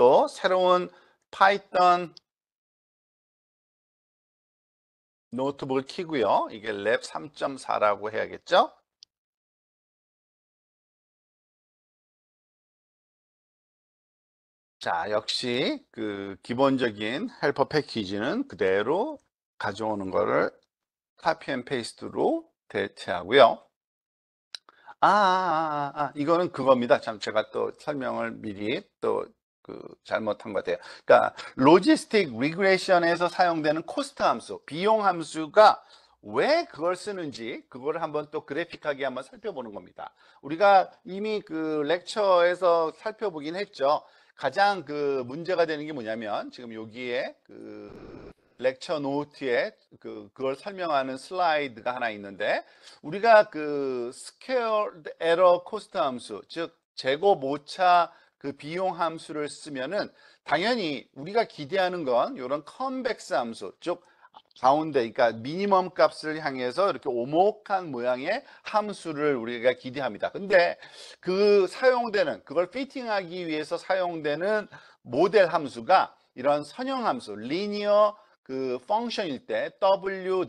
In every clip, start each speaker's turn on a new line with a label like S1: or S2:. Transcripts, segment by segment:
S1: 또 새로운 파이썬 노트북을 키고요. 이게 랩 3.4라고 해야겠죠? 자, 역시 그 기본적인 헬퍼 패키지는 그대로 가져오는 거를 카피 앤 페이스트로 대체하고요. 아, 아, 아, 아, 이거는 그겁니다. 참 제가 또 설명을 미리 또그 잘못한 것 같아요. 그러니까 로지스틱 리그레이션에서 사용되는 코스트 함수, 비용 함수가 왜 그걸 쓰는지 그걸 한번 또 그래픽하게 한번 살펴보는 겁니다. 우리가 이미 그 렉처에서 살펴보긴 했죠. 가장 그 문제가 되는 게 뭐냐면 지금 여기에 그 렉처 노트에 그 그걸 설명하는 슬라이드가 하나 있는데 우리가 그 스퀘어 에러 코스트 함수 즉 재고 모차 그 비용 함수를 쓰면은 당연히 우리가 기대하는 건 이런 컨벡스 함수 즉 가운데 그러니까 미니멈 값을 향해서 이렇게 오목한 모양의 함수를 우리가 기대합니다. 근데 그 사용되는 그걸 피팅하기 위해서 사용되는 모델 함수가 이런 선형 함수 리니어 그 펑션일 때 w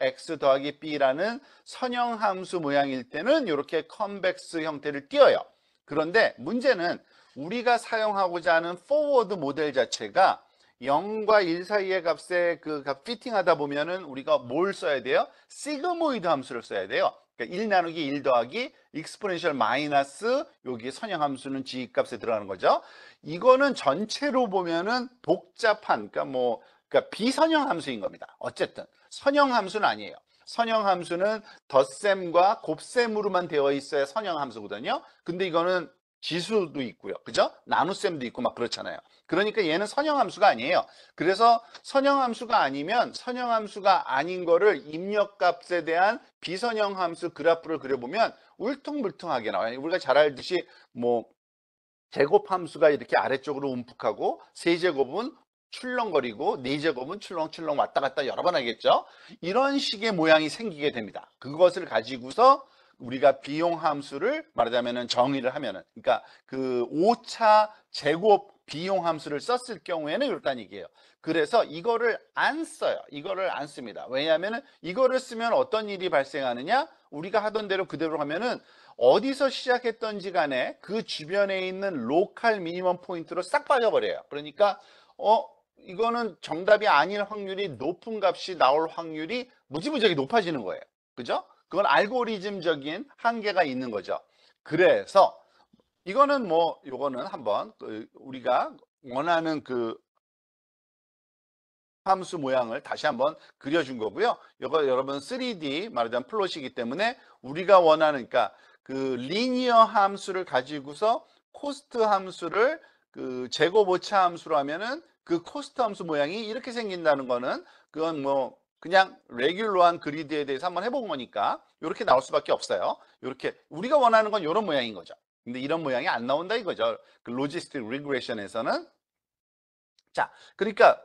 S1: x 더하기 b라는 선형 함수 모양일 때는 이렇게 컨벡스 형태를 띄어요. 그런데 문제는 우리가 사용하고자 하는 포워드 모델 자체가 0과 1 사이의 값에 그값 피팅하다 보면은 우리가 뭘 써야 돼요? 시그모이드 함수를 써야 돼요. 그러니까 1 나누기 1 더하기 익스포넨셜 마이너스 여기 선형 함수는 g 값에 들어가는 거죠. 이거는 전체로 보면은 복잡한 그러니까 뭐 그러니까 비선형 함수인 겁니다. 어쨌든 선형 함수는 아니에요. 선형 함수는 덧셈과 곱셈으로만 되어 있어야 선형 함수거든요. 근데 이거는 지수도 있고요. 그죠? 나눗셈도 있고 막 그렇잖아요. 그러니까 얘는 선형함수가 아니에요. 그래서 선형함수가 아니면 선형함수가 아닌 거를 입력값에 대한 비선형함수 그래프를 그려보면 울퉁불퉁하게 나와요. 우리가 잘 알듯이 뭐 제곱함수가 이렇게 아래쪽으로 움푹하고 세제곱은 출렁거리고 네제곱은 출렁출렁 왔다 갔다 여러 번 하겠죠. 이런 식의 모양이 생기게 됩니다. 그것을 가지고서 우리가 비용 함수를 말하자면 정의를 하면은 그러니까 그오차 제곱 비용 함수를 썼을 경우에는 이렇다는 얘기예요. 그래서 이거를 안 써요. 이거를 안 씁니다. 왜냐하면 이거를 쓰면 어떤 일이 발생하느냐? 우리가 하던 대로 그대로 하면은 어디서 시작했던지 간에 그 주변에 있는 로컬 미니멈 포인트로 싹 빠져버려요. 그러니까 어 이거는 정답이 아닐 확률이 높은 값이 나올 확률이 무지무지하게 높아지는 거예요. 그죠? 그건 알고리즘적인 한계가 있는 거죠. 그래서 이거는 뭐 요거는 한번 그 우리가 원하는 그 함수 모양을 다시 한번 그려준 거고요. 이거 여러분 3D 말하자면 플롯이기 때문에 우리가 원하는 그러니까 그 리니어 함수를 가지고서 코스트 함수를 그제고 보차 함수로 하면은 그 코스트 함수 모양이 이렇게 생긴다는 거는 그건 뭐 그냥 레귤러한 그리드에 대해서 한번 해본 거니까 이렇게 나올 수밖에 없어요. 이렇게 우리가 원하는 건 이런 모양인 거죠. 근데 이런 모양이 안 나온다 이거죠. 그 로지스틱 리그레션에서는 자, 그러니까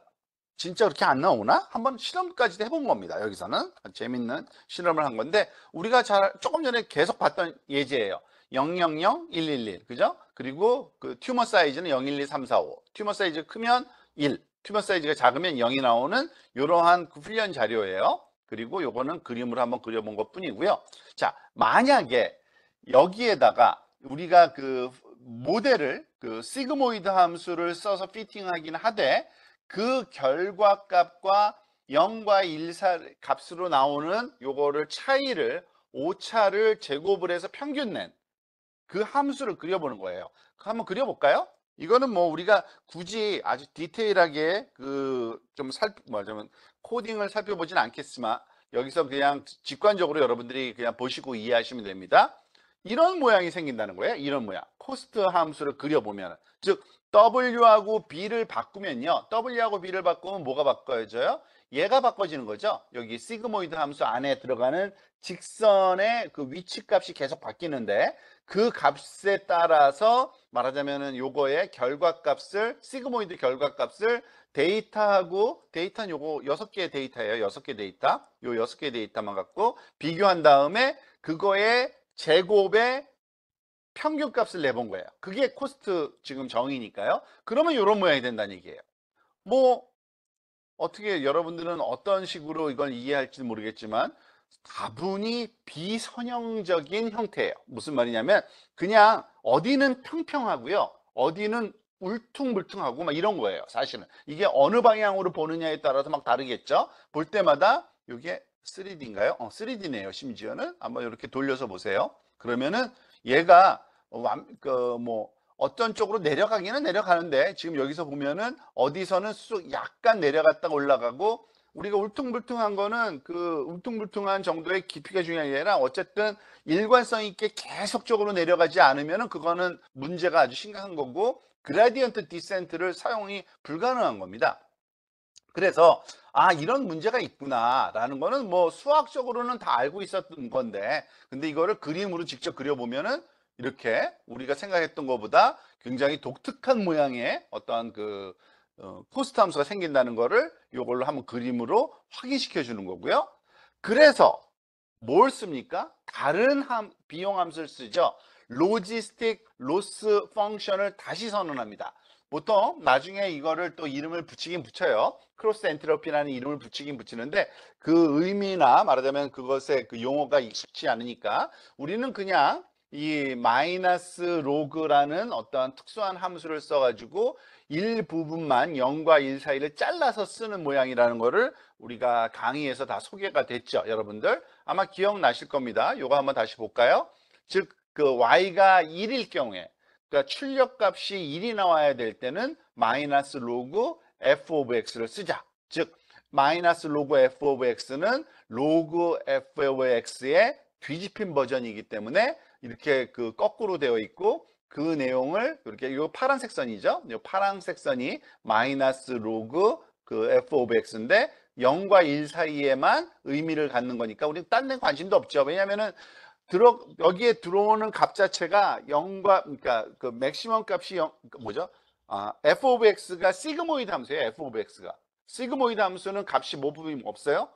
S1: 진짜 그렇게 안 나오나? 한번 실험까지도 해본 겁니다. 여기서는 재밌는 실험을 한 건데 우리가 잘 조금 전에 계속 봤던 예제예요. 000, 111, 그죠? 그리고 그 튜머 사이즈는 012345. 튜머 사이즈 크면 1, 큐브 사이즈가 작으면 0이 나오는 이러한 그 훈련 자료예요. 그리고 요거는 그림으로 한번 그려본 것 뿐이고요. 자, 만약에 여기에다가 우리가 그 모델을 그 시그모이드 함수를 써서 피팅하긴 하되 그 결과 값과 0과 1 값으로 나오는 요거를 차이를 오차를 제곱을 해서 평균 낸 그 함수를 그려보는 거예요. 한번 그려볼까요? 이거는 뭐 우리가 굳이 아주 디테일하게 그 좀 살, 뭐냐면 코딩을 살펴보진 않겠지만 여기서 그냥 직관적으로 여러분들이 그냥 보시고 이해하시면 됩니다. 이런 모양이 생긴다는 거예요. 이런 모양. 코스트 함수를 그려보면. 즉, W하고 B를 바꾸면요. W하고 B를 바꾸면 뭐가 바꿔져요? 얘가 바꿔지는 거죠. 여기 시그모이드 함수 안에 들어가는 직선의 그 위치값이 계속 바뀌는데 그 값에 따라서 말하자면은 요거의 결과값을 시그모이드 결과값을 데이터하고 데이터는 요거 여섯 개의 데이터예요. 여섯 개 데이터. 요 여섯 개 데이터만 갖고 비교한 다음에 그거의 제곱의 평균값을 내본 거예요. 그게 코스트 지금 정의니까요. 그러면 이런 모양이 된다는 얘기예요. 뭐 어떻게 여러분들은 어떤 식으로 이걸 이해할지 모르겠지만 다분히 비선형적인 형태예요. 무슨 말이냐면 그냥 어디는 평평하고요. 어디는 울퉁불퉁하고 막 이런 거예요. 사실은 이게 어느 방향으로 보느냐에 따라서 막 다르겠죠. 볼 때마다 이게 3D인가요? 어, 3D네요. 심지어는 한번 이렇게 돌려서 보세요. 그러면은 얘가 그뭐 어떤 쪽으로 내려가기는 내려가는데 지금 여기서 보면은 어디서는 쑥 약간 내려갔다가 올라가고 우리가 울퉁불퉁한 거는 그 울퉁불퉁한 정도의 깊이가 중요한 게 아니라 어쨌든 일관성 있게 계속적으로 내려가지 않으면 그거는 문제가 아주 심각한 거고 그라디언트 디센트를 사용이 불가능한 겁니다. 그래서 아 이런 문제가 있구나라는 거는 뭐 수학적으로는 다 알고 있었던 건데 근데 이거를 그림으로 직접 그려보면은 이렇게 우리가 생각했던 것보다 굉장히 독특한 모양의 어떠한 그 어, 포스트 함수가 생긴다는 거를 이걸로 한번 그림으로 확인시켜 주는 거고요. 그래서 뭘 씁니까? 다른 함, 비용 함수를 쓰죠. 로지스틱 로스 펑션을 다시 선언합니다. 보통 나중에 이거를 또 이름을 붙이긴 붙여요. 크로스 엔트로피라는 이름을 붙이긴 붙이는데 그 의미나 말하자면 그것의 그 용어가 익숙치 않으니까 우리는 그냥 이 마이너스 로그라는 어떠한 특수한 함수를 써가지고 일부분만 0과 1 사이를 잘라서 쓰는 모양이라는 것을 우리가 강의에서 다 소개가 됐죠. 여러분들 아마 기억나실 겁니다. 요거 한번 다시 볼까요? 즉그 y가 1일 경우에 그러니까 출력값이 1이 나와야 될 때는 마이너스 로그 f 오브 x를 쓰자. 즉 마이너스 로그 f 오브 x는 로그 f 오브 x의 뒤집힌 버전이기 때문에 이렇게 그 거꾸로 되어 있고 그 내용을 이렇게 요 파란색 선이죠. 요 파란색 선이 마이너스 로그 그 f o 브 x인데 0과 1 사이에만 의미를 갖는 거니까 우리 딴 데 관심도 없죠. 왜냐면은 들어 여기에 들어오는 값 자체가 0과 그러니까 그 맥시멈 값이 0 그 뭐죠? 아, f o 브 x가 시그모이드 함수예요. f o 브 x가. 시그모이드 함수는 값이 모범이 뭐 없어요.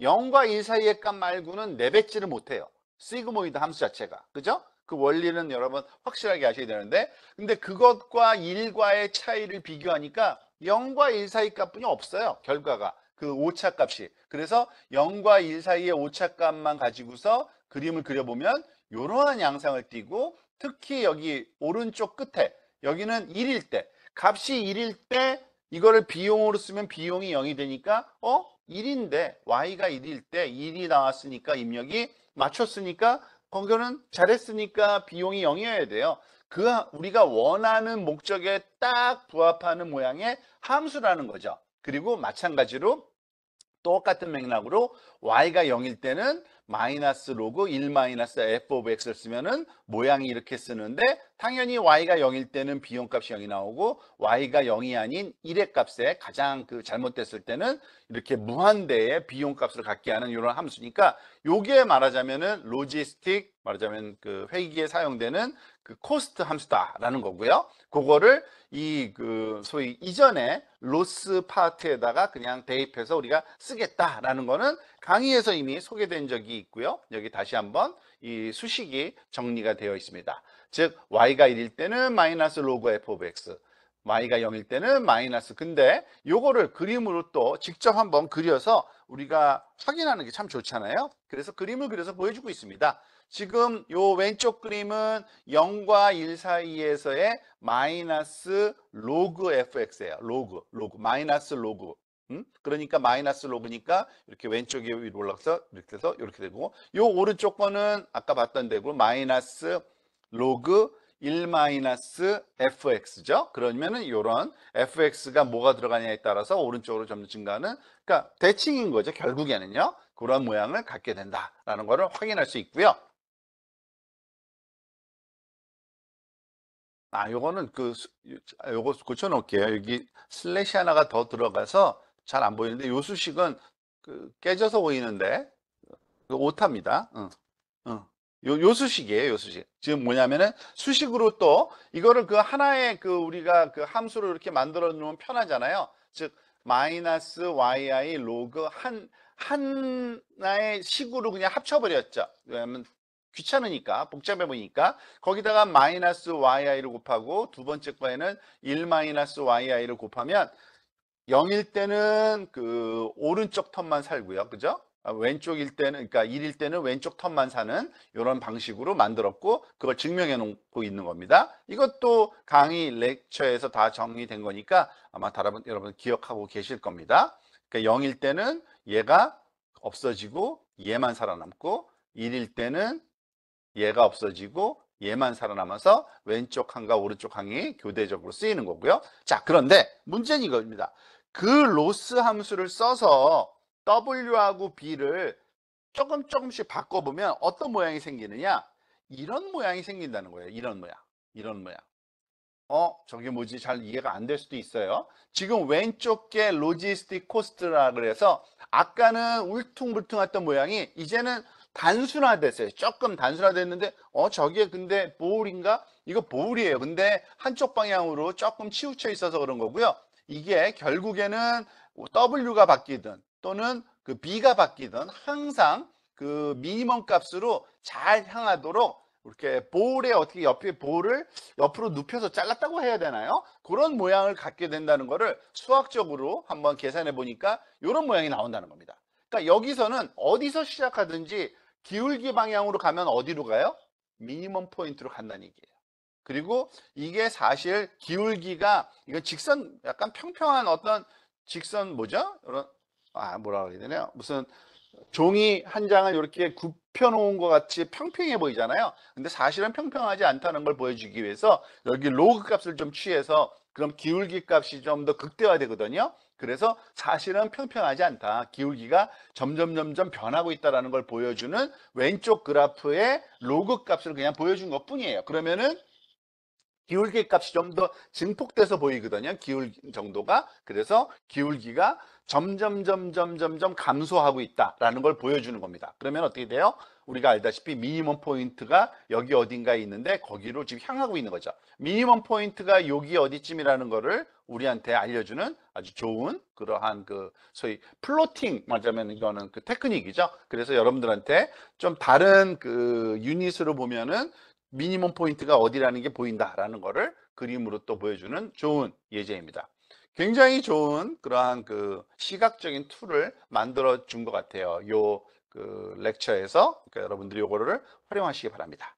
S1: 0과 1 사이의 값 말고는 내뱉지를 네 못해요. 시그모이드 함수 자체가. 그죠? 그 원리는 여러분 확실하게 아셔야 되는데 근데 그것과 일과의 차이를 비교하니까 0과 1 사이 값뿐이 없어요. 결과가. 그 오차 값이. 그래서 0과 1 사이의 오차 값만 가지고서 그림을 그려보면 이러한 양상을 띄고 특히 여기 오른쪽 끝에 여기는 1일 때 값이 1일 때 이거를 비용으로 쓰면 비용이 0이 되니까 어? 1인데 y가 1일 때 1이 나왔으니까 입력이 맞췄으니까 건교는 잘했으니까 비용이 0이어야 돼요. 그 우리가 원하는 목적에 딱 부합하는 모양의 함수라는 거죠. 그리고 마찬가지로 똑같은 맥락으로 y가 0일 때는 마이너스 로그 1 마이너스 f of x를 쓰면은 모양이 이렇게 쓰는데 당연히 y가 0일 때는 비용 값이 0이 나오고 y가 0이 아닌 1의 값에 가장 그 잘못됐을 때는 이렇게 무한대의 비용 값을 갖게 하는 이런 함수니까 요게 말하자면은 로지스틱 말하자면 그 회기에 사용되는 그 코스트 함수다라는 거고요. 그거를 이 그 소위 이전에 로스 파트에다가 그냥 대입해서 우리가 쓰겠다라는 거는 강의에서 이미 소개된 적이 있고요. 여기 다시 한번 이 수식이 정리가 되어 있습니다. 즉 y가 1일 때는 마이너스 로그 f of x y가 0일 때는 마이너스 근데 요거를 그림으로 또 직접 한번 그려서 우리가 확인하는 게 참 좋잖아요. 그래서 그림을 그려서 보여주고 있습니다. 지금 요 왼쪽 그림은 0과 1 사이에서의 마이너스 로그 fx예요. 로그, 로그, 마이너스 로그. 음? 그러니까 마이너스 로그니까 이렇게 왼쪽에 위로 올라가서 이렇게 해서 이렇게 되고 요 오른쪽 거는 아까 봤던 대고 마이너스 로그 1 마이너스 fx죠. 그러면은 이런 fx가 뭐가 들어가냐에 따라서 오른쪽으로 점점 증가하는 그러니까 대칭인 거죠. 결국에는요. 그런 모양을 갖게 된다라는 거를 확인할 수 있고요. 아, 요거는 그, 아, 요거 고쳐놓을게요. 여기 슬래시 하나가 더 들어가서 잘 안 보이는데, 요 수식은 그 깨져서 보이는데, 그 오타입니다. 응. 응. 요, 요 수식이에요, 요 수식. 지금 뭐냐면은 수식으로 또 이거를 그 하나의 그 우리가 그 함수로 이렇게 만들어 놓으면 편하잖아요. 즉, 마이너스 yi 로그 한, 하나의 식으로 그냥 합쳐버렸죠. 왜냐면 귀찮으니까 복잡해 보이니까 거기다가 마이너스 yi를 곱하고 두 번째 거에는 1 마이너스 yi를 곱하면 0일 때는 그 오른쪽 턴만 살고요. 그죠? 아, 왼쪽일 때는 그러니까 1일 때는 왼쪽 턴만 사는 이런 방식으로 만들었고 그걸 증명해 놓고 있는 겁니다. 이것도 강의 렉처에서 다 정리된 거니까 아마 여러 여러분 기억하고 계실 겁니다. 그러니까 0일 때는 얘가 없어지고 얘만 살아남고 1일 때는 얘가 없어지고 얘만 살아남아서 왼쪽 항과 오른쪽 항이 교대적으로 쓰이는 거고요. 자, 그런데 문제는 이겁니다. 그 로스 함수를 써서 W하고 B를 조금 조금씩 바꿔보면 어떤 모양이 생기느냐? 이런 모양이 생긴다는 거예요. 이런 모양, 이런 모양. 어, 저게 뭐지? 잘 이해가 안 될 수도 있어요. 지금 왼쪽 게 로지스틱 코스트라 그래서 아까는 울퉁불퉁했던 모양이 이제는 단순화됐어요. 조금 단순화됐는데 어저기에 근데 보울인가? 이거 보울이에요. 근데 한쪽 방향으로 조금 치우쳐 있어서 그런 거고요. 이게 결국에는 W가 바뀌든 또는 그 B가 바뀌든 항상 그 미니멈 값으로 잘 향하도록 이렇게 볼에 어떻게 옆에 볼을 옆으로 눕혀서 잘랐다고 해야 되나요? 그런 모양을 갖게 된다는 거를 수학적으로 한번 계산해 보니까 이런 모양이 나온다는 겁니다. 그러니까 여기서는 어디서 시작하든지 기울기 방향으로 가면 어디로 가요? 미니멈 포인트로 간다는 얘기예요. 그리고 이게 사실 기울기가 이건 직선 약간 평평한 어떤 직선 뭐죠? 이런 아 뭐라 그래야 되나요? 무슨 종이 한 장을 이렇게 굽혀 놓은 것 같이 평평해 보이잖아요. 근데 사실은 평평하지 않다는 걸 보여주기 위해서 여기 로그 값을 좀 취해서 그럼 기울기 값이 좀 더 극대화되거든요. 그래서 사실은 평평하지 않다. 기울기가 점점 점점 변하고 있다는 걸 보여주는 왼쪽 그래프의 로그 값을 그냥 보여준 것 뿐이에요. 그러면은 기울기 값이 좀 더 증폭돼서 보이거든요. 기울 정도가. 그래서 기울기가 점점, 점점, 점점 감소하고 있다라는 걸 보여주는 겁니다. 그러면 어떻게 돼요? 우리가 알다시피 미니멈 포인트가 여기 어딘가에 있는데 거기로 지금 향하고 있는 거죠. 미니멈 포인트가 여기 어디쯤이라는 거를 우리한테 알려주는 아주 좋은 그러한 그 소위 플로팅 말하자면 이거는 그 테크닉이죠. 그래서 여러분들한테 좀 다른 그 유닛으로 보면은 미니멈 포인트가 어디라는 게 보인다라는 거를 그림으로 또 보여주는 좋은 예제입니다. 굉장히 좋은 그러한 그 시각적인 툴을 만들어 준 것 같아요. 요그 렉처에서 그러니까 여러분들이 요거를 활용하시기 바랍니다.